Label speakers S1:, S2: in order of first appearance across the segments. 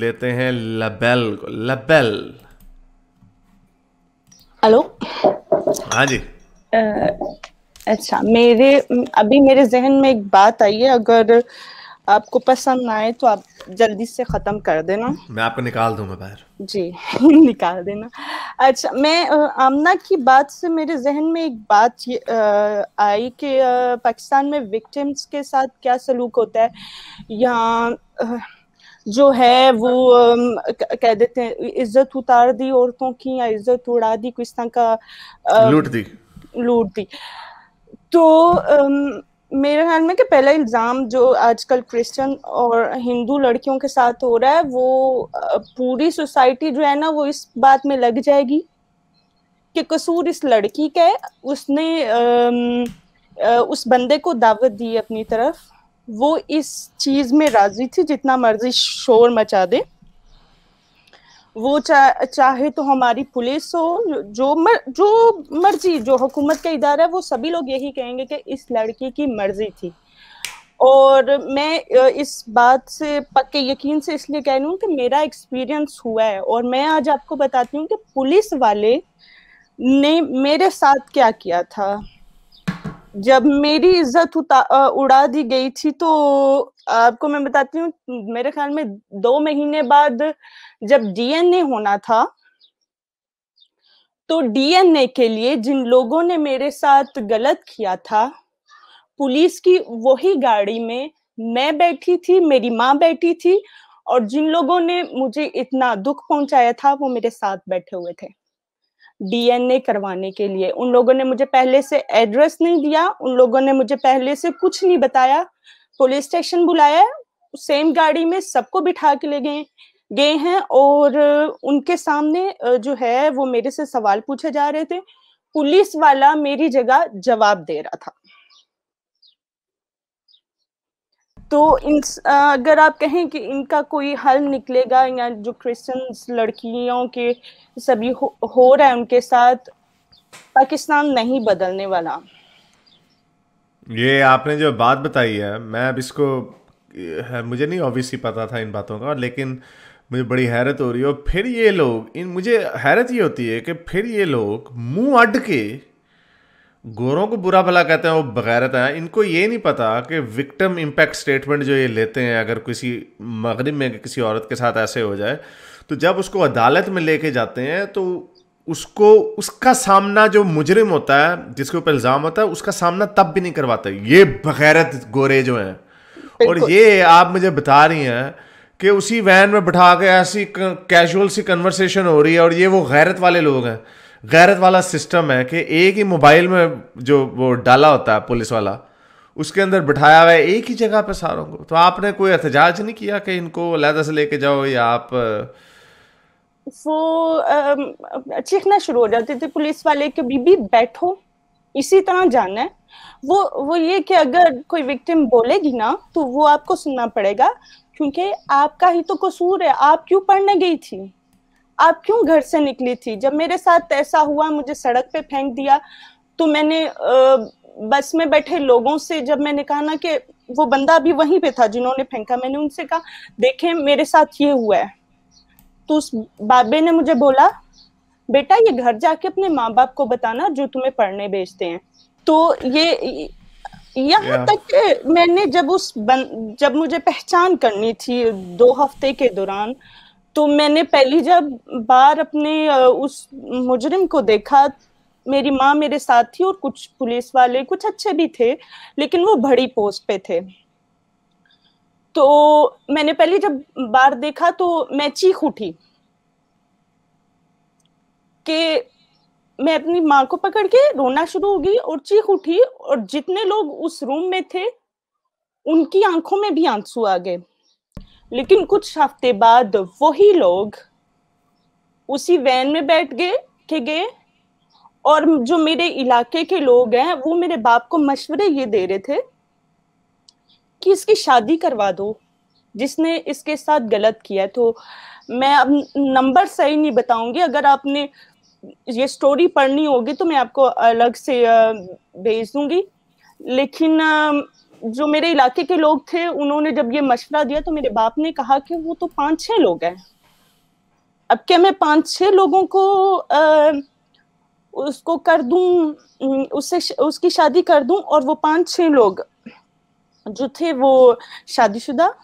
S1: लेते हैं लबेल को लबेल हेलो हाँ जी
S2: अच्छा मेरे अभी मेरे जहन में एक बात आई है अगर आपको पसंद ना आए तो आप जल्दी से ख़त्म कर देना
S1: मैं आपको निकाल दूंगा बाहर
S2: जी निकाल देना अच्छा मैं आमना की बात से मेरे जहन में एक बात आई कि पाकिस्तान में विक्टिम्स के साथ क्या सलूक होता है या जो है वो कह देते हैं इज्जत उतार दी औरतों की या इज्जत उड़ा दी किस तरह का लूट दी लूट दी तो मेरे ख्याल में कि पहला इल्ज़ाम जो आजकल क्रिश्चियन और हिंदू लड़कियों के साथ हो रहा है वो पूरी सोसाइटी जो है ना वो इस बात में लग जाएगी कि कसूर इस लड़की का है उसने उस बंदे को दावत दी अपनी तरफ वो इस चीज में राजी थी जितना मर्जी शोर मचा दे वो चा, चाहे तो हमारी पुलिस हो जो मर, जो मर्जी जो हुकूमत का इदारा है वो सभी लोग यही कहेंगे कि इस लड़की की मर्जी थी और मैं इस बात से पक्के यकीन से इसलिए कह रही हूँ कि मेरा एक्सपीरियंस हुआ है और मैं आज आपको बताती हूँ कि पुलिस वाले ने मेरे साथ क्या किया था जब मेरी इज्जत उड़ा दी गई थी तो आपको मैं बताती हूँ मेरे ख्याल में दो महीने बाद जब डीएनए होना था तो डीएनए के लिए जिन लोगों ने मेरे साथ गलत किया था पुलिस की वही गाड़ी में मैं बैठी थी मेरी माँ बैठी थी और जिन लोगों ने मुझे इतना दुख पहुंचाया था वो मेरे साथ बैठे हुए थे डीएनए करवाने के लिए उन लोगों ने मुझे पहले से एड्रेस नहीं दिया उन लोगों ने मुझे पहले से कुछ नहीं बताया पुलिस स्टेशन बुलाया सेम गाड़ी में सबको बिठा के ले गए गए हैं और उनके सामने जो है वो मेरे से सवाल पूछे जा रहे थे पुलिस वाला मेरी जगह जवाब दे रहा था तो इन अगर आप कहें कि इनका कोई हल निकलेगा या जो क्रिश्चन लड़कियों के सभी हो, हो रहा है उनके साथ पाकिस्तान नहीं बदलने वाला
S1: ये आपने जो बात बताई है मैं अब इसको मुझे नहीं ऑब्वियसली पता था इन बातों का लेकिन मुझे बड़ी हैरत हो रही है और फिर ये लोग इन मुझे हैरत ये होती है कि फिर ये लोग मुंह अड के गोरों को बुरा भला कहते हैं वो बगैरत हैं इनको ये नहीं पता कि विक्टम इम्पैक्ट स्टेटमेंट जो ये लेते हैं अगर किसी मगरब में किसी औरत के साथ ऐसे हो जाए तो जब उसको अदालत में लेके जाते हैं तो उसको उसका सामना जो मुजरिम होता है जिसके ऊपर इल्ज़ाम होता है उसका सामना तब भी नहीं करवाते ये बगैरत गोरे जो हैं और ये आप मुझे बता रही हैं कि उसी वैन में बैठा के ऐसी कैजुअल सी कन्वर्सेशन हो रही है और ये वो गैरत वाले लोग हैं गैरत वाला सिस्टम है कि एक ही मोबाइल में जो वो डाला होता है पुलिस वाला उसके अंदर बिठाया हुआ है एक ही जगह पे सारों को तो आपने कोई एहतजाज नहीं किया कि इनको लहदा से लेके जाओ या आप
S2: वो चीखना शुरू हो जाते थे पुलिस वाले के बीबी बैठो इसी तरह जाना है वो वो ये कि अगर कोई विक्टिम बोलेगी ना तो वो आपको सुनना पड़ेगा क्योंकि आपका ही तो कसूर है आप क्यों पढ़ने गई थी आप क्यों घर से निकली थी जब मेरे साथ ऐसा हुआ मुझे सड़क पे फेंक दिया तो मैंने बस में बैठे लोगों से जब मैंने कहा ना कि वो बंदा अभी वहीं पे था जिन्होंने फेंका मैंने उनसे कहा देखें मेरे साथ ये हुआ है तो उस बाबे ने मुझे बोला बेटा ये घर जाके अपने माँ बाप को बताना जो तुम्हें पढ़ने भेजते हैं तो ये यहाँ तक मैंने जब उस बन, जब मुझे पहचान करनी थी दो हफ्ते के दौरान तो मैंने पहली जब बार अपने उस मुजरिम को देखा मेरी माँ मेरे साथ थी और कुछ पुलिस वाले कुछ अच्छे भी थे लेकिन वो बड़ी पोस्ट पे थे तो मैंने पहले जब बार देखा तो मैं चीख उठी कि मैं अपनी माँ को पकड़ के रोना शुरू हो गई और चीख उठी और जितने लोग उस रूम में थे उनकी आंखों में भी आंसू आ गए लेकिन कुछ हफ्ते बाद वही लोग उसी वैन में बैठ गए के गए और जो मेरे इलाके के लोग हैं वो मेरे बाप को मशवरे ये दे रहे थे कि इसकी शादी करवा दो जिसने इसके साथ गलत किया तो मैं अब नंबर सही नहीं बताऊंगी अगर आपने ये स्टोरी पढ़नी होगी तो मैं आपको अलग से भेज दूंगी लेकिन जो मेरे इलाके के लोग थे उन्होंने जब ये मशवरा दिया तो मेरे बाप ने कहा कि वो तो पांच छह लोग हैं अब क्या मैं पांच छह लोगों को आ, उसको कर दूं उससे उसकी शादी कर दूं और वो पांच छह लोग जो थे वो शादीशुदा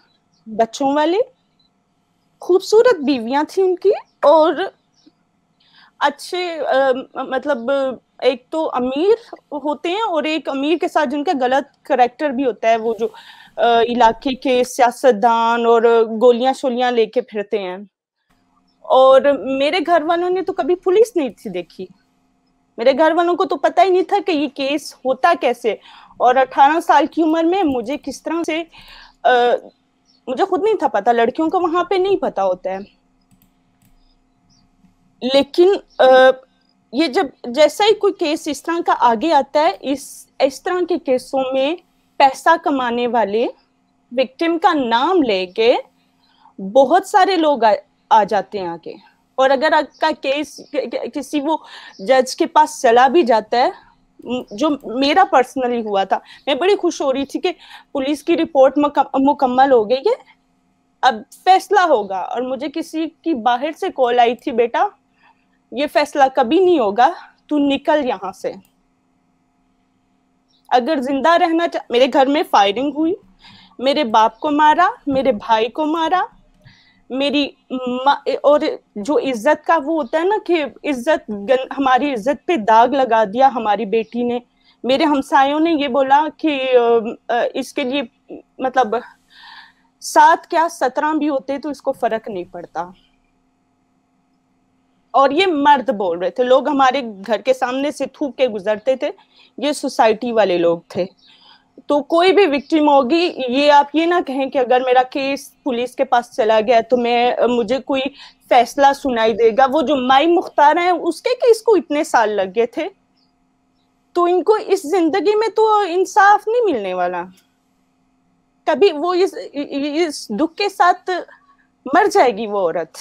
S2: बच्चों वाले खूबसूरत बीवियां थी उनकी और अच्छे आ, मतलब एक तो अमीर होते हैं और एक अमीर के साथ जिनका गलत करेक्टर भी होता है वो जो आ, इलाके के सियासतदान और गोलियां शोलियां लेके फिरते हैं और मेरे घर वालों ने तो कभी पुलिस नहीं थी देखी मेरे घर वालों को तो पता ही नहीं था कि ये केस होता कैसे और 18 साल की उम्र में मुझे किस तरह से आ, मुझे खुद नहीं था पता लड़कियों को वहां पे नहीं पता होता है लेकिन आ, ये जब जैसा ही कोई केस इस तरह का आगे आता है इस इस तरह के केसों में पैसा कमाने वाले विक्टिम का नाम लेके बहुत सारे लोग आ, आ जाते हैं आगे और अगर आपका केस किसी वो जज के पास चला भी जाता है जो मेरा पर्सनली हुआ था मैं बड़ी खुश हो रही थी कि पुलिस की रिपोर्ट मुकम्मल हो गई है अब फैसला होगा और मुझे किसी की बाहर से कॉल आई थी बेटा ये फैसला कभी नहीं होगा तू निकल यहाँ से अगर जिंदा रहना मेरे घर में फायरिंग हुई मेरे बाप को मारा मेरे भाई को मारा मेरी और जो इज्जत का वो होता है ना कि इज्जत हमारी इज्जत पे दाग लगा दिया हमारी बेटी ने मेरे हमसायों ने ये बोला कि इसके लिए मतलब सात क्या सत्रह भी होते तो इसको फर्क नहीं पड़ता और ये मर्द बोल रहे थे लोग हमारे घर के सामने से थूक के गुजरते थे ये सोसाइटी वाले लोग थे तो कोई भी विक्टिम होगी ये आप ये ना कहें कि अगर मेरा केस पुलिस के पास चला गया तो मैं मुझे कोई फैसला सुनाई देगा वो जो माई मुख्तार हैं उसके केस को इतने साल लग गए थे तो इनको इस जिंदगी में तो इंसाफ नहीं मिलने वाला कभी वो इस इस दुख के साथ मर जाएगी वो औरत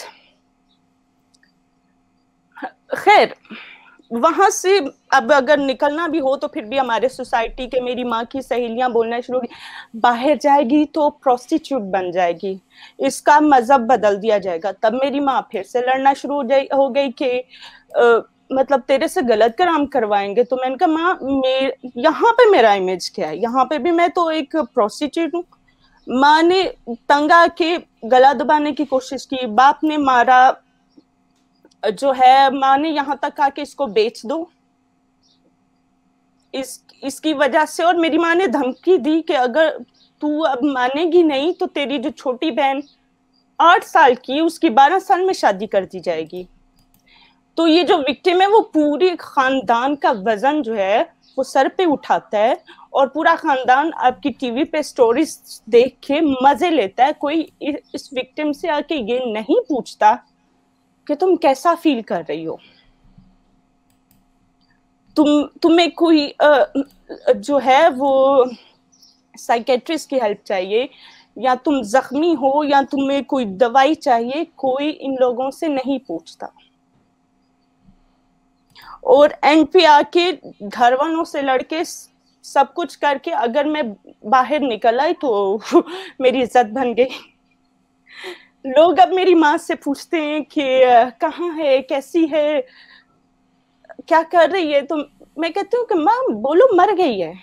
S2: खैर वहां से अब अगर निकलना भी हो तो फिर भी हमारे सोसाइटी के मेरी माँ की सहेलियां बोलना शुरू होगी बाहर जाएगी तो प्रोस्टिट्यूट बन जाएगी इसका मजहब बदल दिया जाएगा तब मेरी माँ फिर से लड़ना शुरू हो हो गई कि मतलब तेरे से गलत काम करवाएंगे तो मैंने कहा माँ मे यहाँ पे मेरा इमेज क्या है यहाँ पे भी मैं तो एक प्रोस्टिट्यूट हूँ माँ ने तंगा के गला दबाने की कोशिश की बाप ने मारा जो है माँ ने यहां तक कहा कि इसको बेच दो इस इसकी वजह से और मेरी माँ ने धमकी दी कि अगर तू अब मानेगी नहीं तो तेरी जो छोटी बहन आठ साल की उसकी बारह साल में शादी कर दी जाएगी तो ये जो विक्टिम है वो पूरी खानदान का वजन जो है वो सर पे उठाता है और पूरा खानदान आपकी टीवी पे स्टोरीज देख के मजे लेता है कोई इस विक्टिम से आके ये नहीं पूछता कि तुम कैसा फील कर रही हो तुम तुम्हें कोई आ, जो है वो साइकेट्रिस्ट की हेल्प चाहिए या तुम जख्मी हो या तुम्हें कोई दवाई चाहिए कोई इन लोगों से नहीं पूछता और पे के घर वालों से लड़के सब कुछ करके अगर मैं बाहर निकल आई तो मेरी इज्जत बन गई लोग अब मेरी माँ से पूछते हैं कि कहाँ है कैसी है क्या कर रही है तो मैं कहती हूँ कि माँ बोलो मर गई है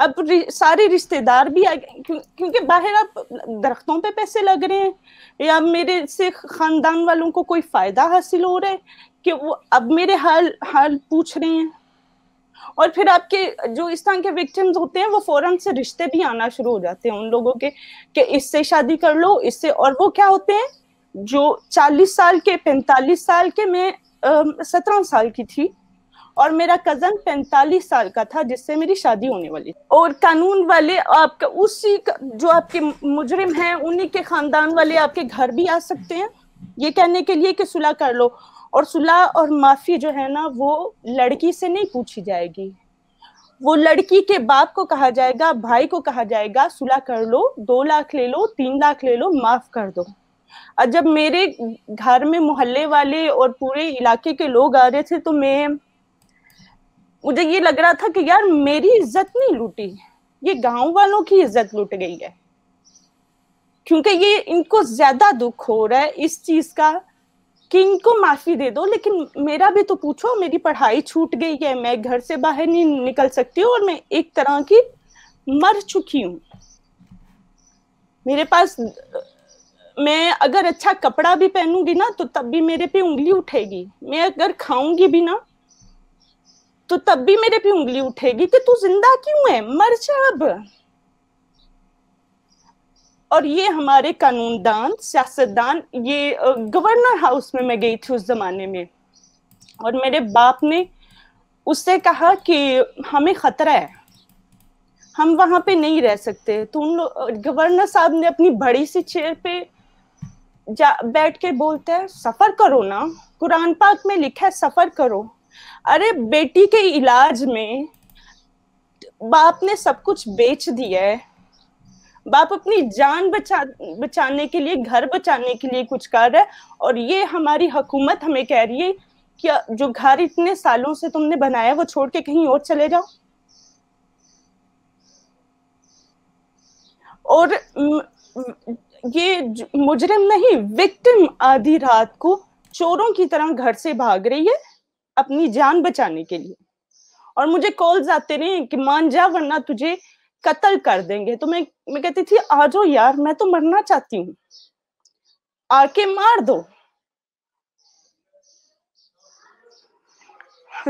S2: अब रि, सारे रिश्तेदार भी आ गए क्योंकि बाहर आप दरख्तों पे पैसे लग रहे हैं या मेरे से खानदान वालों को कोई फायदा हासिल हो रहा है कि वो अब मेरे हाल हाल पूछ रहे हैं और फिर आपके जो इस तरह के विक्टिम्स होते हैं वो फौरन से रिश्ते भी आना शुरू हो जाते हैं उन लोगों के कि इससे शादी कर लो इससे और वो क्या होते हैं जो 40 साल के 45 साल के मैं सत्रह साल की थी और मेरा कजन 45 साल का था जिससे मेरी शादी होने वाली थी और कानून वाले आपका उसी जो आपके मुजरिम हैं उन्हीं के खानदान वाले आपके घर भी आ सकते हैं ये कहने के लिए कि सुलह कर लो और सुलह और माफ़ी जो है ना वो लड़की से नहीं पूछी जाएगी वो लड़की के बाप को कहा जाएगा भाई को कहा जाएगा सुलह कर लो दो लाख ले लो तीन लाख ले लो माफ कर दो और जब मेरे घर में मोहल्ले वाले और पूरे इलाके के लोग आ रहे थे तो मैं मुझे ये लग रहा था कि यार मेरी इज्जत नहीं लूटी ये गांव वालों की इज्जत लूट गई है क्योंकि ये इनको ज्यादा दुख हो रहा है इस चीज का किंग को माफी दे दो लेकिन मेरा भी तो पूछो मेरी पढ़ाई छूट गई है मैं घर से बाहर नहीं निकल सकती हूँ और मैं एक तरह की मर चुकी हूँ मेरे पास मैं अगर अच्छा कपड़ा भी पहनूंगी ना तो तब भी मेरे पे उंगली उठेगी मैं अगर खाऊंगी भी ना तो तब भी मेरे पे उंगली उठेगी कि तू जिंदा क्यों है मर जा अब और ये हमारे कानूनदान सियासतदान ये गवर्नर हाउस में मैं गई थी उस ज़माने में और मेरे बाप ने उससे कहा कि हमें ख़तरा है हम वहाँ पे नहीं रह सकते तो उन लोग गवर्नर साहब ने अपनी बड़ी सी चेयर पे जा बैठ के बोलते हैं सफ़र करो ना कुरान पाक में लिखा है सफ़र करो अरे बेटी के इलाज में बाप ने सब कुछ बेच दिया है बाप अपनी जान बचा बचाने के लिए घर बचाने के लिए कुछ कर रहा है और ये हमारी हुकूमत हमें कह रही है कि जो घर इतने सालों से तुमने बनाया वो छोड़ के कहीं और चले जाओ और ये मुजरिम नहीं विक्टिम आधी रात को चोरों की तरह घर से भाग रही है अपनी जान बचाने के लिए और मुझे कॉल्स आते रहे कि मान जा वरना तुझे कत्ल कर देंगे तो मैं मैं कहती थी आ जाओ यार मैं तो मरना चाहती हूँ आके मार दो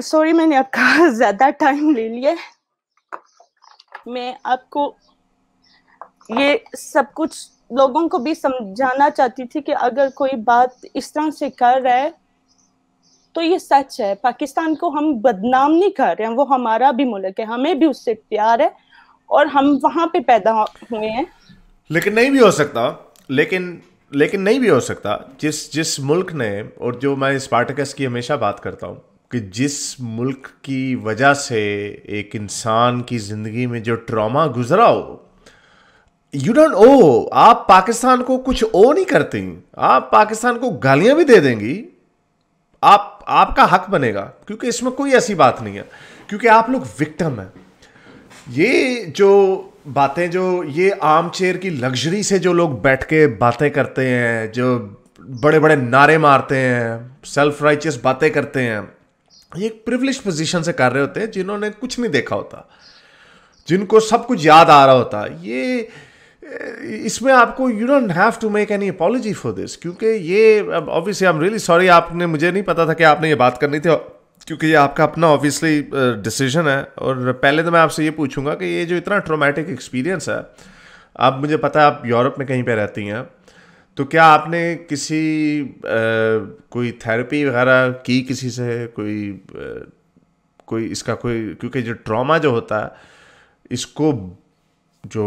S2: सॉरी मैंने आपका ज्यादा टाइम ले लिया मैं आपको ये सब कुछ लोगों को भी समझाना चाहती थी कि अगर कोई बात इस तरह से कर रहा है तो ये सच है पाकिस्तान को हम बदनाम नहीं कर रहे हैं वो हमारा भी मुल्क है हमें भी उससे प्यार है और हम वहां पे पैदा हुए हैं
S1: लेकिन नहीं भी हो सकता लेकिन लेकिन नहीं भी हो सकता जिस जिस मुल्क ने और जो मैं स्पार्टकस की हमेशा बात करता हूँ कि जिस मुल्क की वजह से एक इंसान की ज़िंदगी में जो ट्रॉमा गुजरा हो यू डोंट ओ आप पाकिस्तान को कुछ ओ नहीं करती आप पाकिस्तान को गालियां भी दे देंगी आप आपका हक बनेगा क्योंकि इसमें कोई ऐसी बात नहीं है क्योंकि आप लोग विक्टम हैं ये जो बातें जो ये आम चेयर की लग्जरी से जो लोग बैठ के बातें करते हैं जो बड़े बड़े नारे मारते हैं सेल्फ राइचियस बातें करते हैं ये एक प्रिवलिज पोजीशन से कर रहे होते हैं जिन्होंने कुछ नहीं देखा होता जिनको सब कुछ याद आ रहा होता ये इसमें आपको you don't have to make any apology for this क्योंकि ये obviously I am really sorry आपने मुझे नहीं पता था कि आपने ये बात करनी थी क्योंकि ये आपका अपना ऑब्वियसली डिसीजन है और पहले तो मैं आपसे ये पूछूंगा कि ये जो इतना ट्रोमेटिक एक्सपीरियंस है आप मुझे पता है आप यूरोप में कहीं पे रहती हैं तो क्या आपने किसी आ, कोई थेरेपी वगैरह की किसी से कोई आ, कोई इसका कोई क्योंकि जो ट्रॉमा जो होता है इसको जो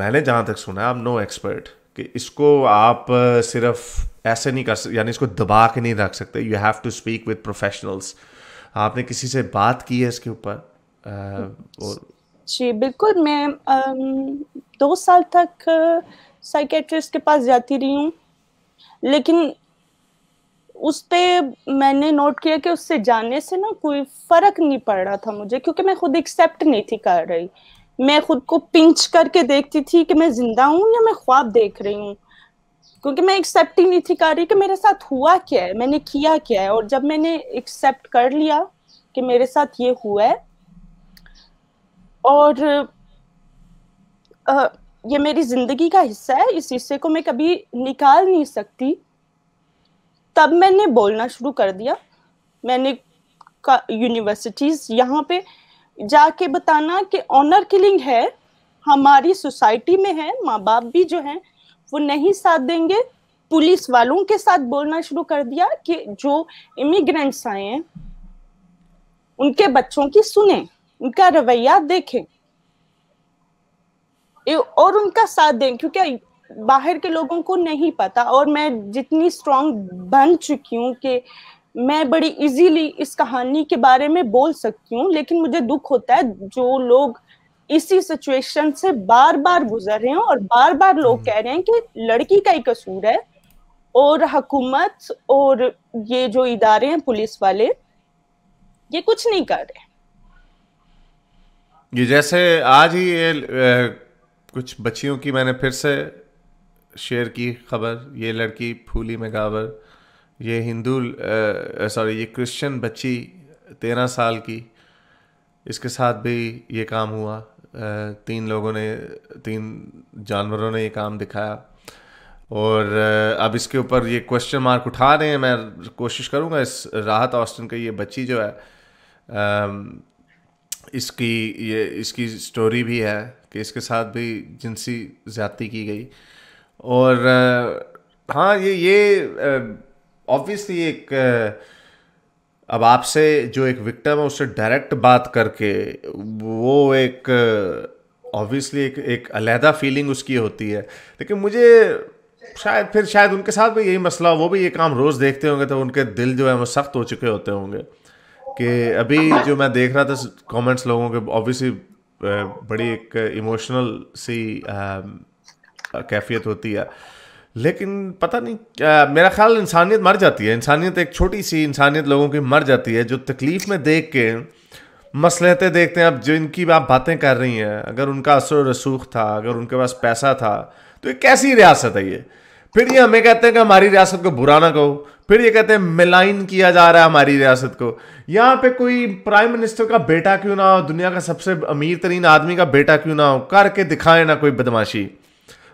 S1: मैंने जहाँ तक सुना है आप नो एक्सपर्ट कि इसको आप सिर्फ ऐसे नहीं कर सकते यानी इसको दबा के नहीं रख सकते you have to speak with professionals आपने किसी से बात की है इसके ऊपर और
S2: जी बिल्कुल मैं दो साल तक साइकेट्रिस्ट के पास जाती रही हूँ लेकिन उस पर मैंने नोट किया कि उससे जाने से ना कोई फर्क नहीं पड़ रहा था मुझे क्योंकि मैं खुद एक्सेप्ट नहीं थी कर रही मैं खुद को पिंच करके देखती थी कि मैं जिंदा हूँ या मैं ख्वाब देख रही हूँ क्योंकि मैं एक्सेप्ट ही नहीं थी कर रही कि मेरे साथ हुआ क्या है मैंने किया क्या है और जब मैंने एक्सेप्ट कर लिया कि मेरे साथ ये हुआ है और आ, ये मेरी जिंदगी का हिस्सा है इस हिस्से को मैं कभी निकाल नहीं सकती तब मैंने बोलना शुरू कर दिया मैंने यूनिवर्सिटीज यहाँ पे जाके बताना कि ऑनर किलिंग है हमारी सोसाइटी में है माँ बाप भी जो हैं वो नहीं साथ देंगे पुलिस वालों के साथ बोलना शुरू कर दिया कि जो इमिग्रेंट्स आए हैं उनके बच्चों की सुने उनका रवैया देखें और उनका साथ दें क्योंकि बाहर के लोगों को नहीं पता और मैं जितनी स्ट्रांग बन चुकी हूँ कि मैं बड़ी इजीली इस कहानी के बारे में बोल सकती हूँ लेकिन मुझे दुख होता है जो लोग इसी सिचुएशन से बार बार गुजर रहे हैं और बार बार लोग हम्म। कह रहे हैं कि लड़की का ही कसूर है और हकूमत और ये जो इदारे हैं पुलिस वाले ये कुछ नहीं कर रहे
S1: ये जैसे आज ही ये ए, कुछ बच्चियों की मैंने फिर से शेयर की खबर ये लड़की फूली में गावर ये हिंदू सॉरी ये क्रिश्चियन बच्ची तेरह साल की इसके साथ भी ये काम हुआ तीन लोगों ने तीन जानवरों ने ये काम दिखाया और अब इसके ऊपर ये क्वेश्चन मार्क उठा रहे हैं मैं कोशिश करूँगा इस राहत ऑस्टिन का ये बच्ची जो है इसकी ये इसकी स्टोरी भी है कि इसके साथ भी जिनसी ज़्यादती की गई और हाँ ये ये ऑब्वियसली एक अब आपसे जो एक विक्टम है उससे डायरेक्ट बात करके वो एक ऑब्वियसली एक एक अलहदा फीलिंग उसकी होती है लेकिन मुझे शायद फिर शायद उनके साथ भी यही मसला वो भी ये काम रोज़ देखते होंगे तो उनके दिल जो है वो सख्त हो चुके होते होंगे कि अभी जो मैं देख रहा था कमेंट्स लोगों के ऑब्वियसली बड़ी एक इमोशनल सी कैफियत होती है लेकिन पता नहीं क्या मेरा ख्याल इंसानियत मर जाती है इंसानियत एक छोटी सी इंसानियत लोगों की मर जाती है जो तकलीफ़ में देख के मसलहतें देखते हैं अब जिनकी आप बातें कर रही हैं अगर उनका असर रसूख था अगर उनके पास पैसा था तो ये कैसी रियासत है ये फिर ये हमें कहते हैं कि हमारी रियासत को बुरा ना कहो फिर ये कहते हैं मिलाइन किया जा रहा है हमारी रियासत को यहाँ पे कोई प्राइम मिनिस्टर का बेटा क्यों ना हो दुनिया का सबसे अमीर तरीन आदमी का बेटा क्यों ना हो करके दिखाए ना कोई बदमाशी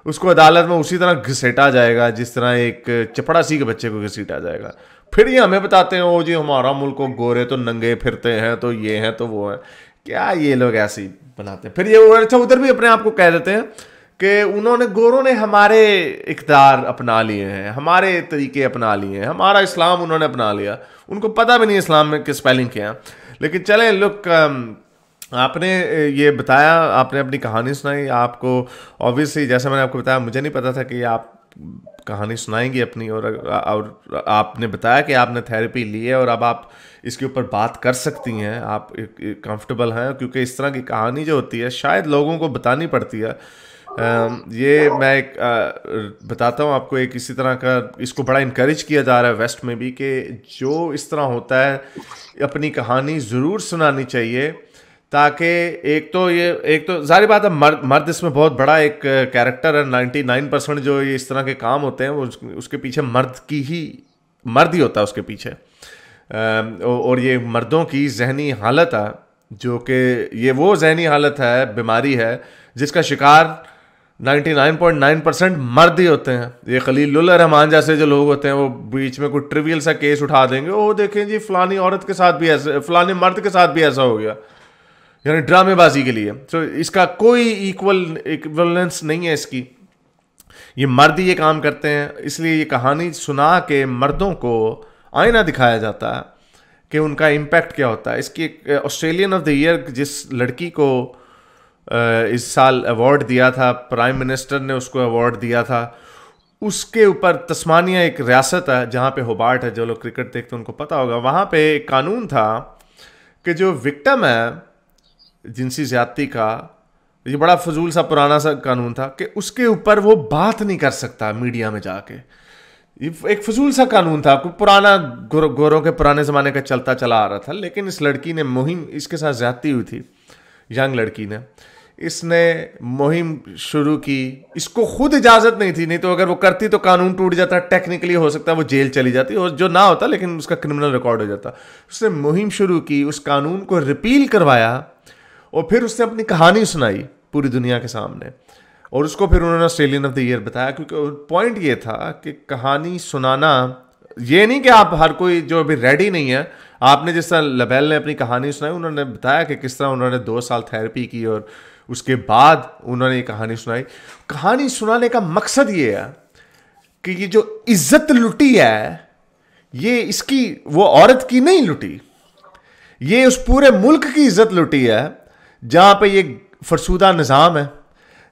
S1: उसको अदालत में उसी तरह घसीटा जाएगा जिस तरह एक चपड़ासी के बच्चे को घसीटा जाएगा फिर ये हमें बताते हैं ओ जी हमारा मुल्क को गोरे तो नंगे फिरते हैं तो ये हैं तो वो हैं क्या ये लोग ऐसी बनाते हैं फिर ये अच्छा उधर भी अपने आप को कह देते हैं कि उन्होंने गोरों ने हमारे इकदार अपना लिए हैं हमारे तरीके अपना लिए हैं हमारा इस्लाम उन्होंने अपना लिया उनको पता भी नहीं इस्लाम में किस स्पेलिंग के हैं लेकिन चलें लुक आपने ये बताया आपने अपनी कहानी सुनाई आपको ऑब्वियसली जैसा मैंने आपको बताया मुझे नहीं पता था कि आप कहानी सुनाएंगी अपनी और और आपने बताया कि आपने थेरेपी ली है और अब आप इसके ऊपर बात कर सकती हैं आप कंफर्टेबल हैं क्योंकि इस तरह की कहानी जो होती है शायद लोगों को बतानी पड़ती है आ, ये मैं एक आ, बताता हूँ आपको एक इसी तरह का इसको बड़ा इनक्रेज किया जा रहा है वेस्ट में भी कि जो इस तरह होता है अपनी कहानी ज़रूर सुनानी चाहिए ताकि एक तो ये एक तो जारी बात है मर्द मर्द इसमें बहुत बड़ा एक कैरेक्टर है नाइन्टी नाइन परसेंट जो ये इस तरह के काम होते हैं वो उसके पीछे मर्द की ही मर्द ही होता है उसके पीछे और ये मर्दों की जहनी हालत है जो कि ये वो जहनी हालत है बीमारी है जिसका शिकार 99.9 परसेंट मर्द ही होते हैं ये खलील रहमान जैसे जो लोग होते हैं वो बीच में कोई ट्रिवियल सा केस उठा देंगे वो देखें जी फलानी औरत के साथ भी ऐसे फलानी मर्द के साथ भी ऐसा हो गया यानी ड्रामेबाजी के लिए तो इसका कोई इक्वल इक्वलेंस नहीं है इसकी ये मर्द ये काम करते हैं इसलिए ये कहानी सुना के मर्दों को आईना दिखाया जाता है कि उनका इम्पैक्ट क्या होता है इसकी ऑस्ट्रेलियन ऑफ द ईयर जिस लड़की को इस साल अवार्ड दिया था प्राइम मिनिस्टर ने उसको अवार्ड दिया था उसके ऊपर तस्मानिया एक रियासत है जहाँ पे होबार्ट है जो लोग क्रिकेट देखते हैं उनको पता होगा वहाँ पे एक कानून था कि जो विक्टम है जिनसी ज्यादती का ये बड़ा फजूल सा पुराना सा कानून था कि उसके ऊपर वो बात नहीं कर सकता मीडिया में जाके ये एक फजूल सा कानून था कोई पुराना गोर, गोरों के पुराने ज़माने का चलता चला आ रहा था लेकिन इस लड़की ने मुहिम इसके साथ ज़्यादती हुई थी यंग लड़की ने इसने मुहिम शुरू की इसको खुद इजाज़त नहीं थी नहीं तो अगर वो करती तो कानून टूट जाता टेक्निकली हो सकता है वो जेल चली जाती और जो ना होता लेकिन उसका क्रिमिनल रिकॉर्ड हो जाता उसने मुहिम शुरू की उस कानून को रिपील करवाया और फिर उसने अपनी कहानी सुनाई पूरी दुनिया के सामने और उसको फिर उन्होंने ऑस्ट्रेलियन ऑफ द ईयर बताया क्योंकि पॉइंट ये था कि कहानी सुनाना ये नहीं कि आप हर कोई जो अभी रेडी नहीं है आपने जिस तरह लबेल ने अपनी कहानी सुनाई उन्होंने बताया कि किस तरह उन्होंने दो साल थेरेपी की और उसके बाद उन्होंने ये कहानी सुनाई कहानी सुनाने का मकसद ये है कि ये जो इज्जत लुटी है ये इसकी वो औरत की नहीं लुटी ये उस पूरे मुल्क की इज्जत लुटी है जहाँ पे ये फरसूदा निज़ाम है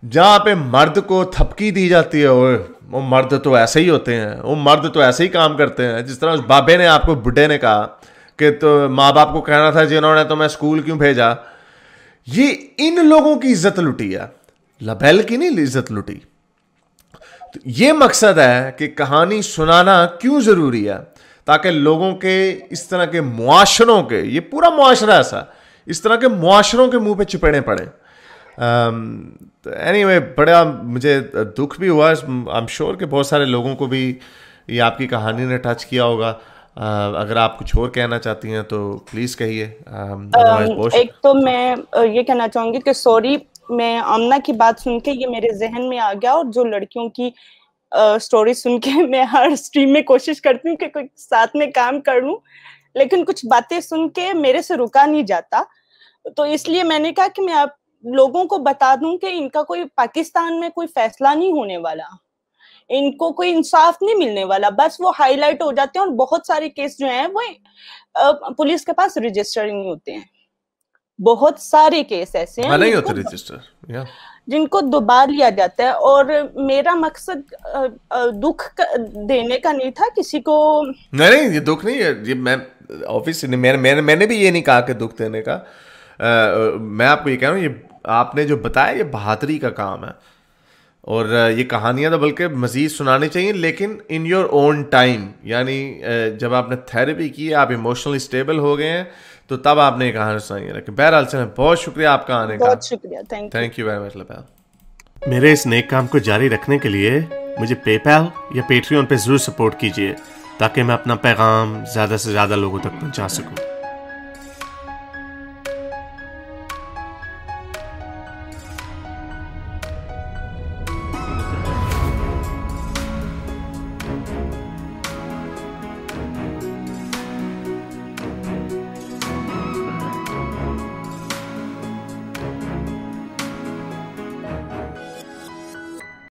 S1: जहाँ पे मर्द को थपकी दी जाती है और वो मर्द तो ऐसे ही होते हैं वो मर्द तो ऐसे ही काम करते हैं जिस तरह उस बाबे ने आपको बुढ़े ने कहा कि तो माँ बाप को कहना था जिन्होंने तो मैं स्कूल क्यों भेजा ये इन लोगों की इज्जत लुटी है लबेल की नहीं इज्जत लुटी तो ये मकसद है कि कहानी सुनाना क्यों ज़रूरी है ताकि लोगों के इस तरह के मुआशरों के ये पूरा मुआशरा ऐसा इस तरह के मुआशरों के मुंह पे चिपड़े पड़े एनी तो anyway, बड़ा मुझे दुख भी हुआ आई एम श्योर कि बहुत सारे लोगों को भी ये आपकी कहानी ने टच किया होगा uh, अगर आप कुछ और कहना चाहती हैं तो प्लीज़ कहिए um, एक
S2: तो मैं ये कहना चाहूँगी कि सॉरी मैं आमना की बात सुन के ये मेरे जहन में आ गया और जो लड़कियों की स्टोरी uh, सुन के मैं हर स्ट्रीम में कोशिश करती हूँ कि कोई साथ में काम कर लूँ लेकिन कुछ बातें सुन के मेरे से रुका नहीं जाता तो इसलिए मैंने कहा कि मैं आप लोगों को बता दूं कि इनका कोई पाकिस्तान में कोई फैसला नहीं होने वाला इनको कोई इंसाफ नहीं मिलने वाला बस वो हाईलाइट हो जाते हैं और बहुत सारे केस जो हैं वो पुलिस के पास रजिस्टर नहीं होते हैं बहुत सारे केस ऐसे हैं नहीं होते
S1: रजिस्टर
S2: जिनको दबा लिया जाता है और मेरा मकसद दुख देने का नहीं था किसी को
S1: नहीं नहीं ये दुख नहीं है ये मैं ऑब्वियसली मैंने मैंने मैंने भी ये नहीं कहा कि दुख देने का आ, मैं आपको ये कह रहा हूँ ये आपने जो बताया ये बहादुरी का काम है और ये कहानियाँ तो बल्कि मज़ीद सुनानी चाहिए लेकिन इन योर ओन टाइम यानी जब आपने थेरेपी की आप इमोशनली स्टेबल हो गए हैं तो तब आपने ये कहानी सुनाई रखी बहरहाल से बहुत शुक्रिया आपका आने का बहुत शुक्रिया थैंक यू वेरी मच लबैल मेरे इस नेक काम को जारी रखने के लिए मुझे पेपैल या पेट्रियन पे ज़रूर सपोर्ट कीजिए ताकि मैं अपना पैगाम ज़्यादा से ज़्यादा लोगों तक पहुँचा सकूँ